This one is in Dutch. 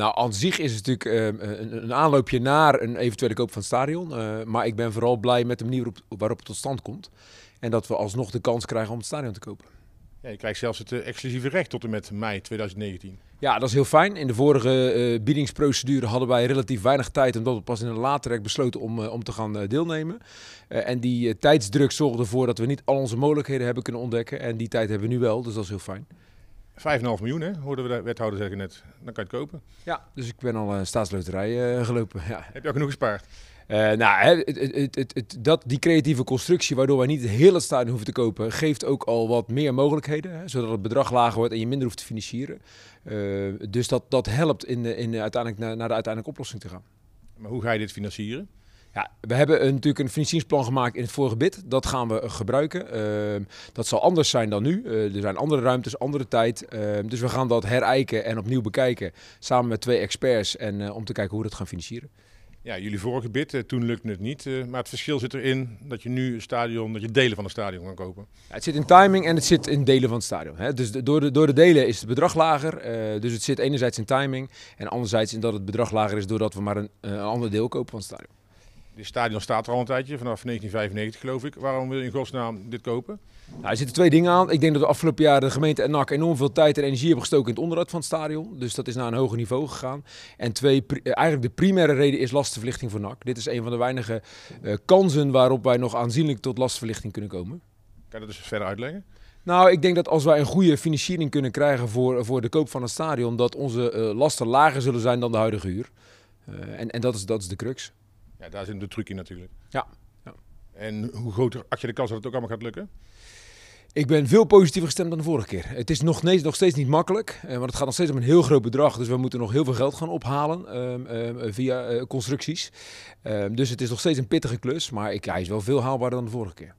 Nou, aan zich is het natuurlijk ehm, eh, een, een, aanloopje naar een eventuele koop van het stadion. Eh, maar ik ben vooral blij met de manier waarop het tot stand komt. En dat we alsnog de kans krijgen om het stadion te kopen. Ja, je krijgt zelfs het eh, exclusieve recht tot en met mei 2019. Ja, dat is heel fijn. In de vorige biedingsprocedure hadden wij relatief weinig tijd, omdat we pas in een later rek besloten om, om te gaan deelnemen. en die tijdsdruk zorgde ervoor dat we niet al onze mogelijkheden hebben kunnen ontdekken. En die tijd hebben we nu wel, dus dat is heel fijn. 5,5 miljoen, hè? hoorden we de wethouder zeggen net. Dan kan je het kopen. Ja, dus ik ben al een eh, staatsloterij eh, gelopen. Ja. Heb je ook genoeg gespaard? Eh, nou, hè, het, het, het, dat, die creatieve constructie, waardoor wij niet heel het stadion hoeven te kopen, geeft ook al wat meer mogelijkheden. Hè, zodat het bedrag lager wordt en je minder hoeft te financieren. dus dat, dat helpt in, in uiteindelijk naar, naar de uiteindelijke oplossing te gaan. Maar hoe ga je dit financieren? Ja, we hebben een, natuurlijk een financieringsplan gemaakt in het vorige bid. Dat gaan we gebruiken. Ehm, dat zal anders zijn dan nu. Eh, er zijn andere ruimtes, andere tijd. Ehm, dus we gaan dat herijken en opnieuw bekijken. Samen met twee experts. En eh, om te kijken hoe we dat gaan financieren. Ja, jullie vorige bid, eh, toen lukte het niet. maar het verschil zit erin dat je nu een stadion, dat je delen van het stadion kan kopen. Ja, het zit in timing en het zit in delen van het stadion. Hè. Dus door, de, door de delen is het bedrag lager. dus het zit enerzijds in timing en anderzijds in dat het bedrag lager is doordat we maar een, een ander deel kopen van het stadion. De stadion staat er al een tijdje, vanaf 1995 geloof ik. Waarom wil je in godsnaam dit kopen? Nou, er zitten twee dingen aan. Ik denk dat de afgelopen jaren de gemeente en NAC enorm veel tijd en energie hebben gestoken in het onderhoud van het stadion. Dus dat is naar een hoger niveau gegaan. En twee, eh, eigenlijk de primaire reden is lastenverlichting voor NAC. Dit is een van de weinige eh, kansen waarop wij nog aanzienlijk tot lastenverlichting kunnen komen. Kan je dat dus verder uitleggen? Nou, ik denk dat als wij een goede financiering kunnen krijgen voor, eh, voor de koop van het stadion, dat onze lasten lager zullen zijn dan de huidige huur. en en dat, is, dat is de crux. Ja, daar zit de truc in natuurlijk. Ja. ja. En hoe groter acht je de kans dat het ook allemaal gaat lukken? Ik ben veel positiever gestemd dan de vorige keer. Het is nog, nee, nog steeds niet makkelijk, eh, want het gaat nog steeds om een heel groot bedrag. Dus we moeten nog heel veel geld gaan ophalen ehm, ehm, via eh, constructies. Ehm, dus het is nog steeds een pittige klus, maar ik, hij is wel veel haalbaarder dan de vorige keer.